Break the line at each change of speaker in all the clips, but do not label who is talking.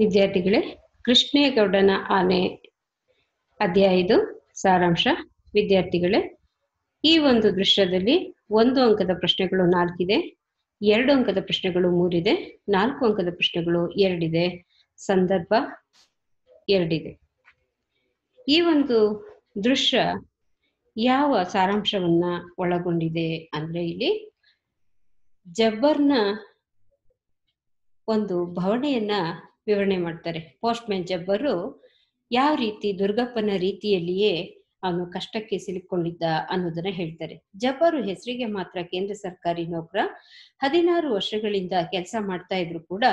ವಿದ್ಯಾರ್ಥಿಗಳೇ ಕೃಷ್ಣೇಗೌಡನ ಆನೆ ಅಧ್ಯಾಯದು ಸಾರಾಂಶ ವಿದ್ಯಾರ್ಥಿಗಳೇ ಈ ಒಂದು ದೃಶ್ಯದಲ್ಲಿ ಒಂದು ಅಂಕದ ಪ್ರಶ್ನೆಗಳು ನಾಲ್ಕಿದೆ ಎರಡು ಅಂಕದ ಪ್ರಶ್ನೆಗಳು ಮೂರಿದೆ ನಾಲ್ಕು ಅಂಕದ ಪ್ರಶ್ನೆಗಳು ಎರಡಿದೆ ಸಂದರ್ಭ ಎರಡಿದೆ ಈ ಒಂದು ದೃಶ್ಯ ಯಾವ ಸಾರಾಂಶವನ್ನ ಒಳಗೊಂಡಿದೆ ಅಂದ್ರೆ ಇಲ್ಲಿ ಜಬ್ಬರ್ನ ಒಂದು ಭವಣೆಯನ್ನ ವಿವರಣೆ ಮಾಡ್ತಾರೆ ಪೋಸ್ಟ್ ಮ್ಯಾನ್ ಜಬ್ಬರು ಯಾವ ರೀತಿ ದುರ್ಗಪ್ಪನ ರೀತಿಯಲ್ಲಿಯೇ ಅವನು ಕಷ್ಟಕ್ಕೆ ಸಿಲುಕೊಂಡಿದ್ದ ಅನ್ನೋದನ್ನ ಹೇಳ್ತಾರೆ ಜಬ್ಬರು ಹೆಸರಿಗೆ ಮಾತ್ರ ಕೇಂದ್ರ ಸರ್ಕಾರಿ ನೌಕರ ಹದಿನಾರು ವರ್ಷಗಳಿಂದ ಕೆಲಸ ಮಾಡ್ತಾ ಇದ್ರು ಕೂಡ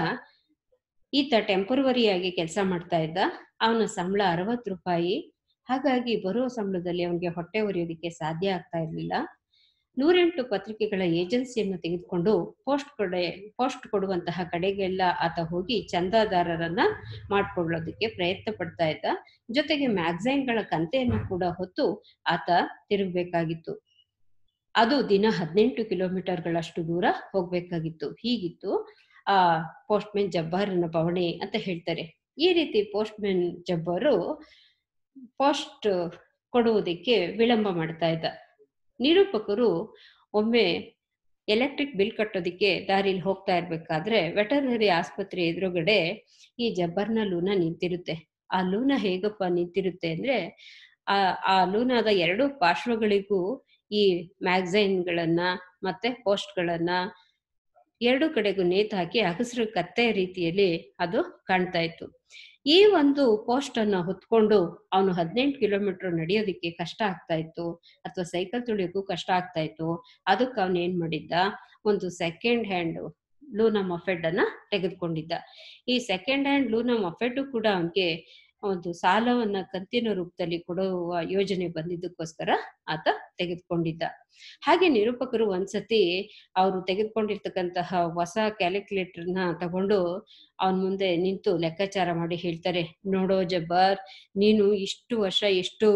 ಈತ ಟೆಂಪರವರಿಯಾಗಿ ಕೆಲಸ ಮಾಡ್ತಾ ಇದ್ದ ಅವನ ಸಂಬಳ ಅರವತ್ತು ರೂಪಾಯಿ ಹಾಗಾಗಿ ಬರುವ ಸಂಬಳದಲ್ಲಿ ಅವನಿಗೆ ಹೊಟ್ಟೆ ಒರೆಯೋದಿಕ್ಕೆ ಸಾಧ್ಯ ಆಗ್ತಾ ಇರ್ಲಿಲ್ಲ ನೂರೆಂಟು ಪತ್ರಿಕೆಗಳ ಏಜೆನ್ಸಿಯನ್ನು ತೆಗೆದುಕೊಂಡು ಪೋಸ್ಟ್ ಕೊಡೆ ಪೋಸ್ಟ್ ಕೊಡುವಂತಹ ಕಡೆಗೆಲ್ಲ ಆತ ಹೋಗಿ ಚಂದಾದಾರರನ್ನ ಮಾಡ್ಕೊಳ್ಳೋದಕ್ಕೆ ಪ್ರಯತ್ನ ಪಡ್ತಾ ಇದ್ದ ಜೊತೆಗೆ ಮ್ಯಾಗಝೈನ್ಗಳ ಕಂತೆಯನ್ನು ಕೂಡ ಹೊತ್ತು ಆತ ತಿರುಗಬೇಕಾಗಿತ್ತು ಅದು ದಿನ ಹದಿನೆಂಟು ಕಿಲೋಮೀಟರ್ಗಳಷ್ಟು ದೂರ ಹೋಗ್ಬೇಕಾಗಿತ್ತು ಹೀಗಿತ್ತು ಆ ಪೋಸ್ಟ್ ಮ್ಯಾನ್ ಜಬ್ಬಾರನ ಪವಣೆ ಅಂತ ಹೇಳ್ತಾರೆ ಈ ರೀತಿ ಪೋಸ್ಟ್ ಮ್ಯಾನ್ ಜಬ್ಬಾರು ಪೋಸ್ಟ್ ಕೊಡುವುದಕ್ಕೆ ವಿಳಂಬ ಮಾಡ್ತಾ ಇದ್ದ ನಿರೂಪಕರು ಒಮ್ಮೆ ಎಲೆಕ್ಟ್ರಿಕ್ ಬಿಲ್ ಕಟ್ಟೋದಿಕ್ಕೆ ದಾರಿಲಿ ಹೋಗ್ತಾ ಇರ್ಬೇಕಾದ್ರೆ ವೆಟರ್ನರಿ ಆಸ್ಪತ್ರೆ ಎದುರುಗಡೆ ಈ ಜಬ್ಬರ್ನ ಲೂನ ನಿಂತಿರುತ್ತೆ ಆ ಲೂನ ಹೇಗಪ್ಪ ನಿಂತಿರುತ್ತೆ ಅಂದ್ರೆ ಆ ಆ ಲೂನಾದ ಎರಡು ಪಾರ್ಶ್ವಗಳಿಗೂ ಈ ಮ್ಯಾಗಝೈನ್ಗಳನ್ನ ಮತ್ತೆ ಪೋಸ್ಟ್ಗಳನ್ನ ಎರಡು ಕಡೆಗೂ ನೇತಾಕಿ ಹಗಸರು ಕತ್ತೆ ರೀತಿಯಲ್ಲಿ ಅದು ಕಾಣ್ತಾ ಇತ್ತು ಈ ಒಂದು ಪೋಸ್ಟ್ ಅನ್ನ ಹೊತ್ಕೊಂಡು ಅವನು ಹದಿನೆಂಟು ಕಿಲೋಮೀಟರ್ ನಡೆಯೋದಿಕ್ಕೆ ಕಷ್ಟ ಆಗ್ತಾ ಇತ್ತು ಅಥವಾ ಸೈಕಲ್ ತುಳಿಯೋಕ್ಕೂ ಕಷ್ಟ ಆಗ್ತಾ ಇತ್ತು ಅದಕ್ಕೆ ಅವನು ಏನ್ ಮಾಡಿದ್ದ ಒಂದು ಸೆಕೆಂಡ್ ಹ್ಯಾಂಡ್ ಲೂನಾ ಮಫೆಡ್ ಅನ್ನ ತೆಗೆದುಕೊಂಡಿದ್ದ ಈ ಸೆಕೆಂಡ್ ಹ್ಯಾಂಡ್ ಲೂನಾ ಮಫೆಡ್ ಕೂಡ ಅವನಿಗೆ ಒಂದು ಸಾಲವನ್ನ ಕಂತಿನ ರೂಪದಲ್ಲಿ ಕೊಡುವ ಯೋಜನೆ ಬಂದಿದ್ದಕ್ಕೋಸ್ಕರ ಆತ ತೆಗೆದುಕೊಂಡಿದ್ದ ಹಾಗೆ ನಿರೂಪಕರು ಒಂದ್ಸತಿ ಅವರು ತೆಗೆದುಕೊಂಡಿರ್ತಕ್ಕಂತಹ ಹೊಸ ಕ್ಯಾಲ್ಕುಲೇಟರ್ನ ತಗೊಂಡು ಅವನ್ ಮುಂದೆ ನಿಂತು ಲೆಕ್ಕಾಚಾರ ಮಾಡಿ ಹೇಳ್ತಾರೆ ನೋಡೋ ಜಬ್ಬಾರ್ ನೀನು ಇಷ್ಟು ವರ್ಷ ಎಷ್ಟು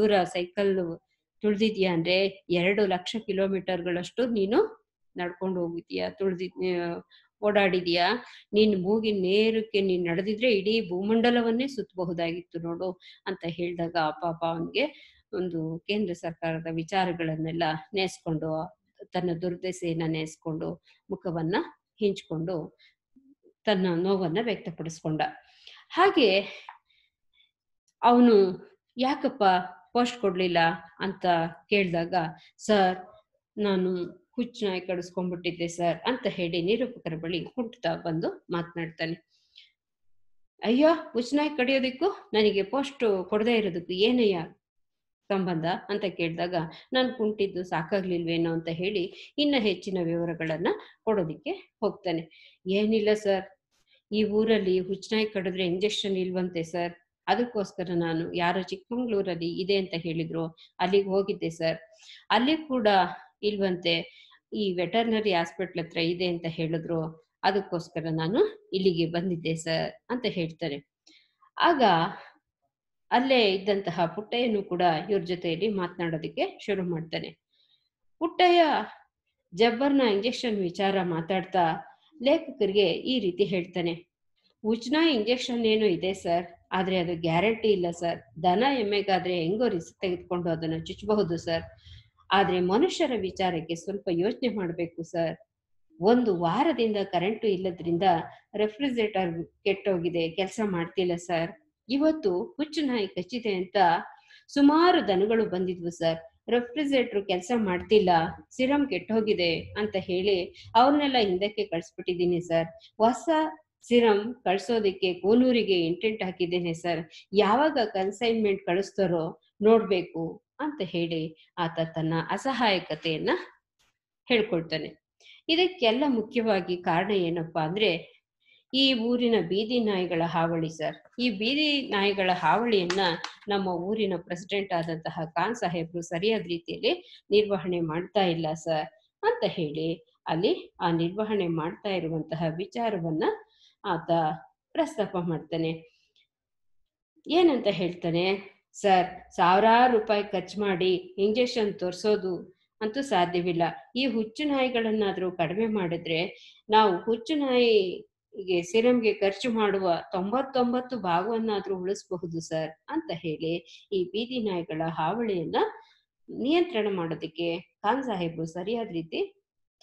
ದೂರ ಸೈಕಲ್ ತುಳಿದಿದ್ಯಾ ಅಂದ್ರೆ ಎರಡು ಲಕ್ಷ ಕಿಲೋಮೀಟರ್ ಗಳಷ್ಟು ನೀನು ನಡ್ಕೊಂಡು ಹೋಗಿದೀಯಾ ತುಳಿದ ಓಡಾಡಿದ್ಯಾ ನೀನ್ ಮೂಗಿ ನೇರಕ್ಕೆ ನೀನ್ ನಡೆದಿದ್ರೆ ಇಡೀ ಭೂಮಂಡಲವನ್ನೇ ಸುತ್ತಬಹುದಾಗಿತ್ತು ನೋಡು ಅಂತ ಹೇಳಿದಾಗ ಪಾಪ ಅವನಿಗೆ ಒಂದು ಕೇಂದ್ರ ಸರ್ಕಾರದ ವಿಚಾರಗಳನ್ನೆಲ್ಲ ನೆನೆಸ್ಕೊಂಡು ತನ್ನ ದುರ್ದೆಸೆಯನ್ನ ನೆನೆಸ್ಕೊಂಡು ಮುಖವನ್ನ ಹಿಂಚ್ಕೊಂಡು ತನ್ನ ನೋವನ್ನ ವ್ಯಕ್ತಪಡಿಸ್ಕೊಂಡ ಹಾಗೆ ಅವನು ಯಾಕಪ್ಪ ಪೋಸ್ಟ್ ಕೊಡ್ಲಿಲ್ಲ ಅಂತ ಕೇಳಿದಾಗ ಸರ್ ನಾನು ಹುಚ್ಚು ನಾಯಿ ಕಡಿಸ್ಕೊಂಡ್ಬಿಟ್ಟಿದ್ದೆ ಸರ್ ಅಂತ ಹೇಳಿ ನಿರೂಪಕರ ಬಳಿ ಹುಟ್ಟುತ್ತಾ ಬಂದು ಮಾತನಾಡ್ತಾನೆ ಅಯ್ಯೋ ಹುಚ್ಚು ನಾಯಿ ಕಡಿಯೋದಕ್ಕೂ ನನಗೆ ಪೋಸ್ಟ್ ಕೊಡದೇ ಇರೋದಕ್ಕೂ ಏನಯ್ಯ ಸಂಬಂಧ ಅಂತ ಕೇಳಿದಾಗ ನಾನು ಕುಂಟಿದ್ದು ಸಾಕಾಗ್ಲಿಲ್ವೇನೋ ಅಂತ ಹೇಳಿ ಇನ್ನ ಹೆಚ್ಚಿನ ವಿವರಗಳನ್ನ ಕೊಡೋದಿಕ್ಕೆ ಹೋಗ್ತಾನೆ ಏನಿಲ್ಲ ಸರ್ ಈ ಊರಲ್ಲಿ ಹುಚ್ಚನಾಯಿ ಕಡಿದ್ರೆ ಇಂಜೆಕ್ಷನ್ ಇಲ್ವಂತೆ ಸರ್ ಅದಕ್ಕೋಸ್ಕರ ನಾನು ಯಾರೋ ಚಿಕ್ಕಮಂಗ್ಳೂರಲ್ಲಿ ಇದೆ ಅಂತ ಹೇಳಿದ್ರು ಅಲ್ಲಿಗೆ ಹೋಗಿದ್ದೆ ಸರ್ ಅಲ್ಲಿ ಕೂಡ ಇಲ್ವಂತೆ ಈ ವೆಟರ್ನರಿ ಹಾಸ್ಪಿಟ್ಲ್ ಹತ್ರ ಇದೆ ಅಂತ ಹೇಳಿದ್ರು ಅದಕ್ಕೋಸ್ಕರ ನಾನು ಇಲ್ಲಿಗೆ ಬಂದಿದ್ದೆ ಸರ್ ಅಂತ ಹೇಳ್ತಾರೆ ಆಗ ಅಲ್ಲೇ ಇದ್ದಂತಹ ಪುಟ್ಟಯ್ಯನು ಕೂಡ ಇವ್ರ ಜೊತೆಯಲ್ಲಿ ಮಾತನಾಡೋದಕ್ಕೆ ಶುರು ಮಾಡ್ತಾನೆ ಪುಟ್ಟಯ್ಯ ಜಬ್ಬರ್ನ ಇಂಜೆಕ್ಷನ್ ವಿಚಾರ ಮಾತಾಡ್ತಾ ಲೇಖಕರಿಗೆ ಈ ರೀತಿ ಹೇಳ್ತಾನೆ ಉಜ್ನ ಇಂಜೆಕ್ಷನ್ ಏನು ಇದೆ ಸರ್ ಆದ್ರೆ ಅದು ಗ್ಯಾರಂಟಿ ಇಲ್ಲ ಸರ್ ದನ ಎಮ್ಮೆಗಾದ್ರೆ ಹೆಂಗೋ ರಿಸ್ಕ್ ತೆಗೆದುಕೊಂಡು ಅದನ್ನು ಚುಚ್ಚಬಹುದು ಸರ್ ಆದ್ರೆ ಮನುಷ್ಯರ ವಿಚಾರಕ್ಕೆ ಸ್ವಲ್ಪ ಯೋಚನೆ ಮಾಡಬೇಕು ಸರ್ ಒಂದು ವಾರದಿಂದ ಕರೆಂಟು ಇಲ್ಲದ್ರಿಂದ ರೆಫ್ರಿಜರೇಟರ್ ಕೆಟ್ಟೋಗಿದೆ ಕೆಲಸ ಮಾಡ್ತಿಲ್ಲ ಸರ್ ಇವತ್ತು ಹುಚ್ಚು ನಾಯಿ ಕಚ್ಚಿದೆ ಅಂತ ಸುಮಾರು ದನಗಳು ಬಂದಿದ್ವು ಸರ್ ರೆಫ್ರಿಜರೇಟರ್ ಕೆಲಸ ಮಾಡ್ತಿಲ್ಲ ಸಿರಮ್ ಕೆಟ್ಟೋಗಿದೆ ಅಂತ ಹೇಳಿ ಅವ್ರನ್ನೆಲ್ಲ ಹಿಂದಕ್ಕೆ ಕಳಿಸ್ಬಿಟ್ಟಿದ್ದೀನಿ ಸರ್ ಹೊಸ ಸಿರಂ ಕಳ್ಸೋದಕ್ಕೆ ಕೋಲೂರಿಗೆ ಇಂಟೆಂಟ್ ಹಾಕಿದ್ದೇನೆ ಸರ್ ಯಾವಾಗ ಕನ್ಸೈನ್ಮೆಂಟ್ ಕಳಿಸ್ತಾರೋ ನೋಡ್ಬೇಕು ಅಂತ ಹೇಳಿ ಆತ ತನ್ನ ಅಸಹಾಯಕತೆಯನ್ನ ಹೇಳ್ಕೊಳ್ತಾನೆ ಇದಕ್ಕೆಲ್ಲ ಮುಖ್ಯವಾಗಿ ಕಾರಣ ಏನಪ್ಪಾ ಅಂದ್ರೆ ಈ ಊರಿನ ಬೀದಿ ನಾಯಿಗಳ ಹಾವಳಿ ಸರ್ ಈ ಬೀದಿ ನಾಯಿಗಳ ಹಾವಳಿಯನ್ನ ನಮ್ಮ ಊರಿನ ಪ್ರೆಸಿಡೆಂಟ್ ಆದಂತಹ ಖಾನ್ ಸಾಹೇಬ್ರು ಸರಿಯಾದ ರೀತಿಯಲ್ಲಿ ನಿರ್ವಹಣೆ ಮಾಡ್ತಾ ಇಲ್ಲ ಸರ್ ಅಂತ ಹೇಳಿ ಅಲ್ಲಿ ಆ ನಿರ್ವಹಣೆ ಮಾಡ್ತಾ ಇರುವಂತಹ ವಿಚಾರವನ್ನ ಆತ ಪ್ರಸ್ತಾಪ ಮಾಡ್ತಾನೆ ಏನಂತ ಹೇಳ್ತಾನೆ ಸರ್ ಸಾವಿರಾರು ರೂಪಾಯಿ ಖರ್ಚು ಮಾಡಿ ಇಂಜೆಕ್ಷನ್ ತೋರಿಸೋದು ಅಂತೂ ಸಾಧ್ಯವಿಲ್ಲ ಈ ಹುಚ್ಚು ನಾಯಿಗಳನ್ನಾದ್ರೂ ಕಡಿಮೆ ಮಾಡಿದ್ರೆ ನಾವು ಹುಚ್ಚು ನಾಯಿಗೆ ಸಿರಂಗೆ ಖರ್ಚು ಮಾಡುವ ತೊಂಬತ್ತೊಂಬತ್ತು ಭಾಗವನ್ನಾದ್ರೂ ಉಳಿಸಬಹುದು ಸರ್ ಅಂತ ಹೇಳಿ ಈ ಬೀದಿ ನಾಯಿಗಳ ಹಾವಳಿಯನ್ನ ನಿಯಂತ್ರಣ ಮಾಡೋದಕ್ಕೆ ಖಾನ್ ಸಾಹೇಬ್ರು ಸರಿಯಾದ ರೀತಿ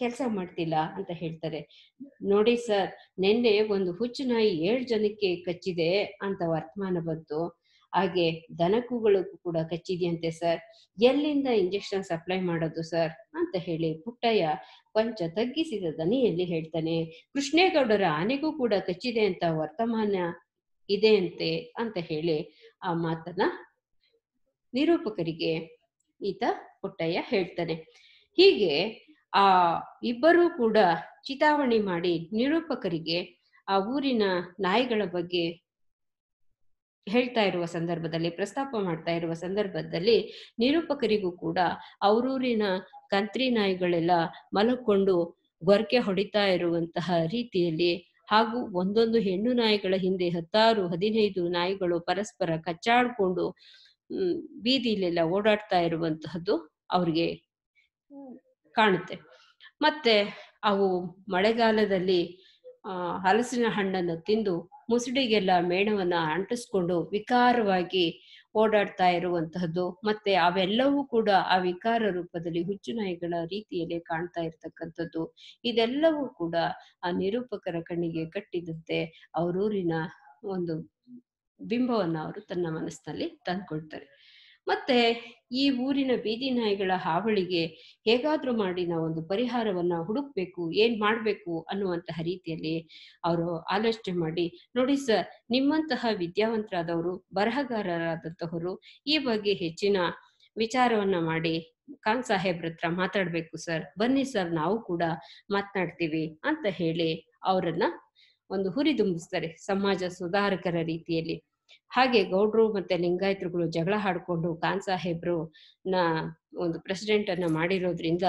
ಕೆಲಸ ಮಾಡ್ತಿಲ್ಲ ಅಂತ ಹೇಳ್ತಾರೆ ನೋಡಿ ಸರ್ ನಿನ್ನೆ ಒಂದು ಹುಚ್ಚು ನಾಯಿ ಏಳು ಜನಕ್ಕೆ ಕಚ್ಚಿದೆ ಅಂತ ವರ್ತಮಾನ ಬಂತು ಹಾಗೆ ದನಕುಗಳಿಗೂ ಕೂಡ ಕಚ್ಚಿದೆಯಂತೆ ಸರ್ ಎಲ್ಲಿಂದ ಇಂಜೆಕ್ಷನ್ ಸಪ್ಲೈ ಮಾಡೋದು ಸರ್ ಅಂತ ಹೇಳಿ ಪುಟ್ಟಯ್ಯ ಕೊಂಚ ತಗ್ಗಿಸಿದ ದನಿಯಲ್ಲಿ ಹೇಳ್ತಾನೆ ಕೃಷ್ಣೇಗೌಡರ ಆನೆಗೂ ಕೂಡ ಕಚ್ಚಿದೆ ಅಂತ ವರ್ತಮಾನ ಇದೆ ಅಂತೆ ಅಂತ ಹೇಳಿ ಆ ಮಾತನ್ನ ನಿರೂಪಕರಿಗೆ ಈತ ಪುಟ್ಟಯ್ಯ ಹೇಳ್ತಾನೆ ಹೀಗೆ ಆ ಇಬ್ಬರು ಕೂಡ ಚಿತಾವಣೆ ಮಾಡಿ ನಿರೂಪಕರಿಗೆ ಆ ಊರಿನ ನಾಯಿಗಳ ಬಗ್ಗೆ ಹೇಳ್ತಾ ಇರುವ ಸಂದರ್ಭದಲ್ಲಿ ಪ್ರಸ್ತಾಪ ಮಾಡ್ತಾ ಇರುವ ಸಂದರ್ಭದಲ್ಲಿ ನಿರೂಪಕರಿಗೂ ಕೂಡ ಅವರೂರಿನ ಕಂತ್ರಿ ನಾಯಿಗಳೆಲ್ಲ ಮಲಕೊಂಡು ಗೊರಕೆ ಹೊಡಿತಾ ಇರುವಂತಹ ರೀತಿಯಲ್ಲಿ ಹಾಗೂ ಒಂದೊಂದು ಹೆಣ್ಣು ನಾಯಿಗಳ ಹಿಂದೆ ಹತ್ತಾರು ಹದಿನೈದು ನಾಯಿಗಳು ಪರಸ್ಪರ ಕಚ್ಚಾಡ್ಕೊಂಡು ಬೀದಿಲೆಲ್ಲ ಓಡಾಡ್ತಾ ಇರುವಂತಹದ್ದು ಅವ್ರಿಗೆ ಕಾಣುತ್ತೆ ಮತ್ತೆ ಅವು ಮಳೆಗಾಲದಲ್ಲಿ ಹಲಸಿನ ಹಣ್ಣನ್ನು ತಿಂದು ಮುಸುಡಿಗೆಲ್ಲ ಮೇಣವನ್ನ ಅಂಟಿಸ್ಕೊಂಡು ವಿಕಾರವಾಗಿ ಓಡಾಡ್ತಾ ಇರುವಂತಹದ್ದು ಮತ್ತೆ ಅವೆಲ್ಲವೂ ಕೂಡ ಆ ವಿಕಾರ ರೂಪದಲ್ಲಿ ಹುಚ್ಚು ನಾಯಿಗಳ ರೀತಿಯಲ್ಲಿ ಕಾಣ್ತಾ ಇರ್ತಕ್ಕಂಥದ್ದು ಇದೆಲ್ಲವೂ ಕೂಡ ಆ ನಿರೂಪಕರ ಕಣ್ಣಿಗೆ ಕಟ್ಟಿದಂತೆ ಅವರೂರಿನ ಒಂದು ಬಿಂಬವನ್ನು ಅವರು ತನ್ನ ಮನಸ್ಸಿನಲ್ಲಿ ತಂದ್ಕೊಳ್ತಾರೆ ಮತ್ತೆ ಈ ಊರಿನ ಬೀದಿ ನಾಯಿಗಳ ಹಾವಳಿಗೆ ಹೇಗಾದ್ರೂ ಮಾಡಿ ಒಂದು ಪರಿಹಾರವನ್ನ ಹುಡುಕ್ಬೇಕು ಏನ್ ಮಾಡ್ಬೇಕು ಅನ್ನುವಂತಹ ರೀತಿಯಲ್ಲಿ ಅವರು ಆಲೋಚನೆ ಮಾಡಿ ನೋಡಿ ಸರ್ ನಿಮ್ಮಂತಹ ವಿದ್ಯಾವಂತರಾದವರು ಬರಹಗಾರರಾದಂತಹವರು ಈ ಬಗ್ಗೆ ಹೆಚ್ಚಿನ ವಿಚಾರವನ್ನ ಮಾಡಿ ಖಾನ್ ಸಾಹೇಬ್ರ ಹತ್ರ ಮಾತಾಡ್ಬೇಕು ಸರ್ ಬನ್ನಿ ಸರ್ ನಾವು ಕೂಡ ಮಾತನಾಡ್ತೀವಿ ಅಂತ ಹೇಳಿ ಅವರನ್ನ ಒಂದು ಹುರಿದುಂಬಿಸ್ತಾರೆ ಸಮಾಜ ಸುಧಾರಕರ ರೀತಿಯಲ್ಲಿ ಹಾಗೆ ಗೌಡ್ರು ಮತ್ತೆ ಲಿಂಗಾಯತ್ರುಗಳು ಜಗಳ ಹಾಡ್ಕೊಂಡು ಖಾನ್ ಸಾಹೇಬ್ರು ನ ಒಂದು ಪ್ರೆಸಿಡೆಂಟ್ ಅನ್ನ ಮಾಡಿರೋದ್ರಿಂದ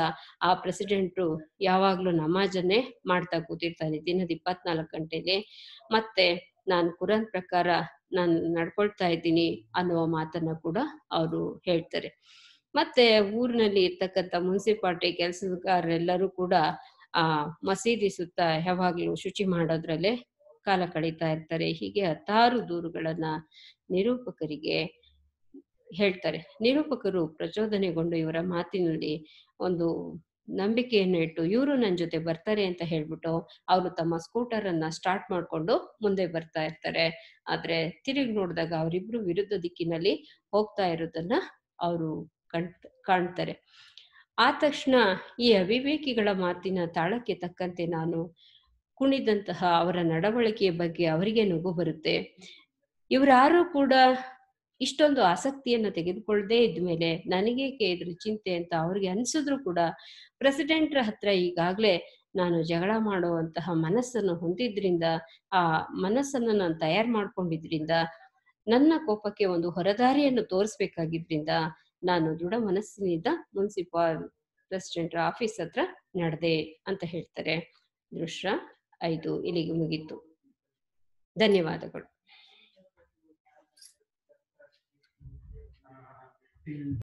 ಆ ಪ್ರೆಸಿಡೆಂಟ್ ಯಾವಾಗ್ಲೂ ನಮಾಜನ್ನೇ ಮಾಡ್ತಾ ಕೂತಿರ್ತಾನೆ ದಿನದ ಇಪ್ಪತ್ನಾಲ್ಕು ಗಂಟೆಗೆ ಮತ್ತೆ ನಾನು ಕುರನ್ ಪ್ರಕಾರ ನಾನು ನಡ್ಕೊಳ್ತಾ ಇದ್ದೀನಿ ಅನ್ನುವ ಮಾತನ್ನ ಕೂಡ ಅವರು ಹೇಳ್ತಾರೆ ಮತ್ತೆ ಊರಿನಲ್ಲಿ ಇರ್ತಕ್ಕಂಥ ಮುನ್ಸಿಪಾಲ್ಟಿ ಕೆಲಸಗಾರರೆಲ್ಲರೂ ಕೂಡ ಆ ಮಸೀದಿ ಸುತ್ತ ಯಾವಾಗ್ಲೂ ಶುಚಿ ಮಾಡೋದ್ರಲ್ಲೇ ಕಾಲ ಕಳೀತಾ ಇರ್ತಾರೆ ಹೀಗೆ ಹತ್ತಾರು ದೂರುಗಳನ್ನ ನಿರೂಪಕರಿಗೆ ಹೇಳ್ತಾರೆ ನಿರೂಪಕರು ಪ್ರಚೋದನೆಗೊಂಡು ಇವರ ಮಾತಿನಲ್ಲಿ ಒಂದು ನಂಬಿಕೆಯನ್ನು ಇಟ್ಟು ಇವರು ನನ್ನ ಜೊತೆ ಬರ್ತಾರೆ ಅಂತ ಹೇಳ್ಬಿಟ್ಟು ಅವರು ತಮ್ಮ ಸ್ಕೂಟರ್ ಅನ್ನ ಸ್ಟಾರ್ಟ್ ಮಾಡ್ಕೊಂಡು ಮುಂದೆ ಬರ್ತಾ ಇರ್ತಾರೆ ಆದ್ರೆ ತಿರುಗಿ ನೋಡಿದಾಗ ಅವರಿಬ್ರು ವಿರುದ್ಧ ದಿಕ್ಕಿನಲ್ಲಿ ಹೋಗ್ತಾ ಇರೋದನ್ನ ಅವರು ಕಣ್ ಕಾಣ್ತಾರೆ ಆ ತಕ್ಷಣ ಈ ಅವಿವೇಕಿಗಳ ಮಾತಿನ ತಾಳಕ್ಕೆ ತಕ್ಕಂತೆ ನಾನು ಕುಣಿದಂತಹ ಅವರ ನಡವಳಿಕೆಯ ಬಗ್ಗೆ ಅವರಿಗೆ ನಗು ಬರುತ್ತೆ ಇವರಾರು ಕೂಡ ಇಷ್ಟೊಂದು ಆಸಕ್ತಿಯನ್ನು ತೆಗೆದುಕೊಳ್ಳದೆ ಇದ್ಮೇಲೆ ನನಗೇಕೆ ಇದ್ರ ಚಿಂತೆ ಅಂತ ಅವ್ರಿಗೆ ಅನ್ಸಿದ್ರು ಕೂಡ ಪ್ರೆಸಿಡೆಂಟ್ರ ಹತ್ರ ಈಗಾಗ್ಲೇ ನಾನು ಜಗಳ ಮಾಡುವಂತಹ ಮನಸ್ಸನ್ನು ಹೊಂದಿದ್ರಿಂದ ಆ ಮನಸ್ಸನ್ನು ನಾನು ತಯಾರು ಮಾಡ್ಕೊಂಡಿದ್ರಿಂದ ನನ್ನ ಕೋಪಕ್ಕೆ ಒಂದು ಹೊರದಾರಿಯನ್ನು ತೋರಿಸ್ಬೇಕಾಗಿದ್ರಿಂದ ನಾನು ದೃಢ ಮನಸ್ಸಿನಿಂದ ಮುನ್ಸಿಪಾಲ್ ಪ್ರೆಸಿಡೆಂಟ್ ಆಫೀಸ್ ಹತ್ರ ನಡೆದೆ ಅಂತ ಹೇಳ್ತಾರೆ ದೃಶ್ಯ ಐದು ಇಲ್ಲಿಗೆ ಮುಗಿತು ಧನ್ಯವಾದಗಳು